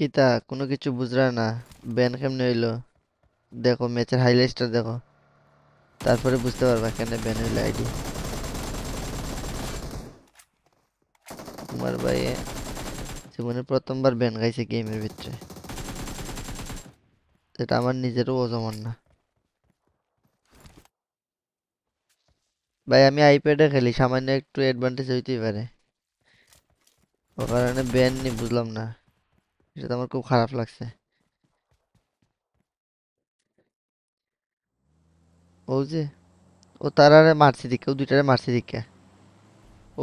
কিতা কোনো কিছু বুঝরা না ব্যান কেমনে হইলো দেখো ম্যাচের হাইলাইটটা দেখো তারপরে বুঝতে পারবা কেন ব্যান হইলো আইডি তোমার ভাই জীবনে প্রথমবার ব্যান গাইছে গেমের ভিতরে এটা আমার নিজেরও অজমান না ভাই আমি আইপ্যাডে খেলি সামান্য একটু অ্যাডভান্টেজ হইতেই পারে ও কারণে ব্যান নি বুঝলাম না এটা তো আমার খুব খারাপ লাগছে ও যে ও তারারে মারছে দিকে ও দুইটারে মারছে দিকে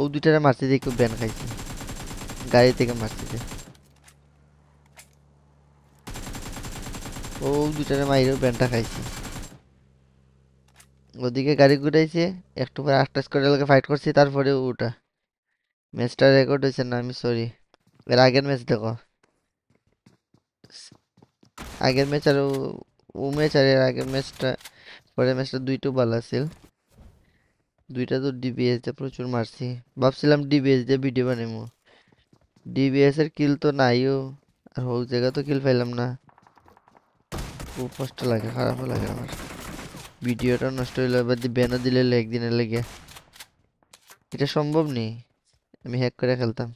ও দুইটারে মারছে দিকে ব্যান খাইছে গাড়ি থেকে মারছি ও দুইটারে মাইরে ব্যানটা খাইছে ওদিকে গাড়ি ঘুরাইছে একটু পরে আটটা করে লোকে ফাইট করছি তারপরে ওটা ম্যাচটা রেকর্ড হয়েছে না আমি সরি এর আগের ম্যাচ দেখো আগের ম্যাচ আর ও ম্যাচ আর এর আগের ম্যাচটা পরের ম্যাচটা দুইটো বল আছিল দুইটা তো ডিবিএস দিয়ে প্রচুর মারছি ভাবছিলাম ডিবিএস দিয়ে ভিডিও বানাবো ডিবিএস এর কিল তো নাইও আর হোক জায়গা তো কিল পাইলাম না খুব কষ্ট লাগে খারাপও লাগে আমার ভিডিওটা নষ্ট হইলো এবার ব্যানার দিলে একদিনের লেগে এটা সম্ভব নেই আমি হ্যাক করে খেলতাম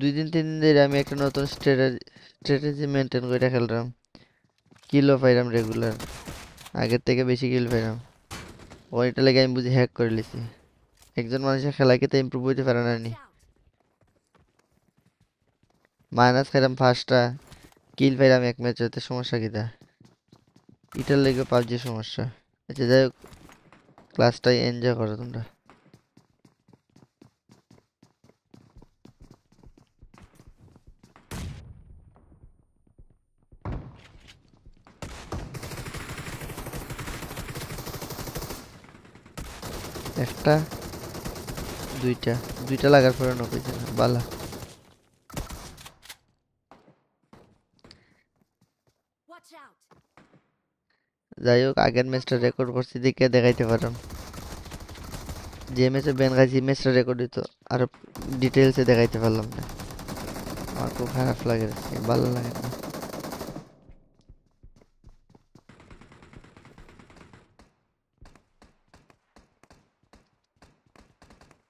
দুই দিন তিন দিন ধরে আমি একটা নতুন স্ট্র্যাটেজি মেনটেন করে খেললাম কিলো পাইলাম রেগুলার আগের থেকে বেশি কিল পাইলাম ওইটা লেগে আমি বুঝি হ্যাক করে লিছি একজন মানুষের খেলাকে তো ইম্প্রুভ হইতে পারে না নি মাইনাস খাইলাম ফার্স্টটা কিল পাইলাম এক ম্যাচ হতে সমস্যা কিতা ইটার লেগে পাবজি সমস্যা আচ্ছা যাই হোক ক্লাসটাই এনজয় করো তোমরা একটা দুইটা দুইটা লাগার পরে নব্বই বালা যাই হোক আগের ম্যাচটা রেকর্ড করছি দিকে দেখাইতে পারলাম যে ম্যাচে বেন খাইছি ম্যাচটা রেকর্ড দিত আর ডিটেলসে দেখাইতে পারলাম না আমার খুব খারাপ লাগে ভালো লাগে না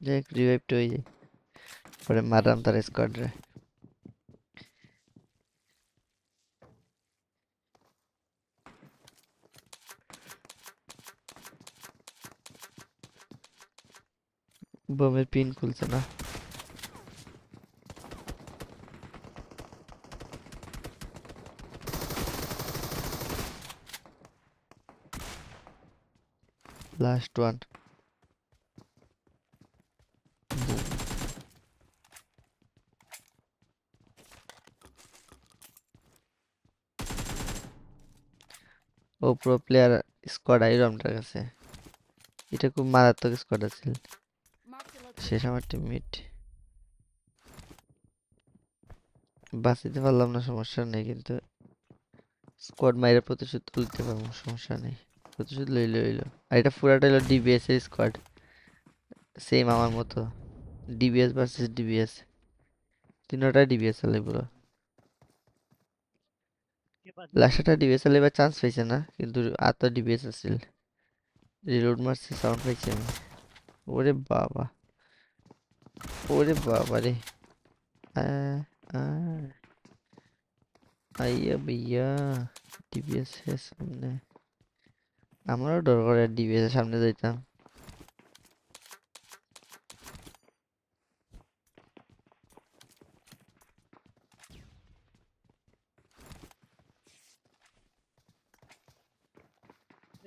দেখ রিভাইভটা হয়ে যায় পরে মারলাম তার স্কোয়াডে বোমের পিন খুলছে না last one ও প্রো প্লেয়ার স্কোয়াড আইরমটার কাছে এটা খুব মারাত্মক স্কোয়াড আছে শেষ আমার টিমমেট বাঁচিতে পারলাম না সমস্যা নেই কিন্তু স্কোয়াড মাইরা প্রতিশোধ তুলতে পারবো সমস্যা নেই প্রতিশোধ লইল লইল আর এটা পুরাটা হলো ডিবিএস এর স্কোয়াড সেম আমার মতো ডিবিএস ভার্সেস ডিবিএস তিনটা ডিবিএস হলে পুরো লাস্টটা ডিবিএস এর এবার চান্স পাইছে না কিন্তু আর তো ডিবিএস আছিল রিলোড মারছে সাউন্ড পাইছে না ওরে বাবা ওরে বাবা রে আইয়া ভাইয়া ডিবিএস সামনে আমারও ডর করে ডিবিএস সামনে যাইতাম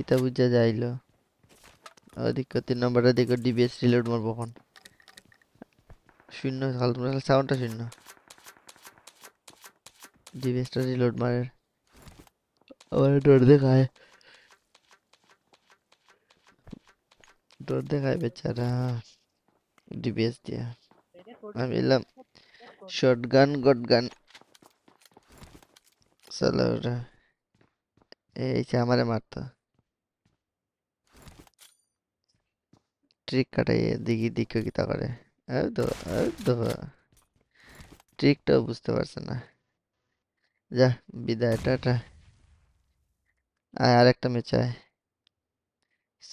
ইতা বুঝা যাইল অধিক তিন নম্বর দেখো ডিবিএস রিলোড মারবো কখন শূন্য সাউন্ডটা শূন্য ডিবিএসটা রিলোড মারে আবার ডর দেখায় ডর দেখায় বেচারা ডিবিএস দিয়া আমি এলাম শর্ট গান গট গান চলো ওরা এই আমারে মারতো ট্রিক কাটাই দিঘি দিকে কি তা করে ট্রিকটাও বুঝতে পারছে না যা বিদায় টাটা আয় আরেকটা ম্যাচ আয়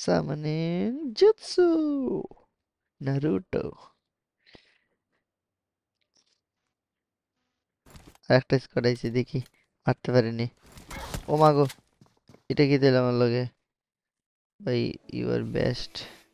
সামনে জুৎসু নারুটো আরেকটা স্কোয়াড আইছি দেখি মারতে পারিনি ও মাগো এটা কি দিলাম আমার লগে ভাই ইউ আর বেস্ট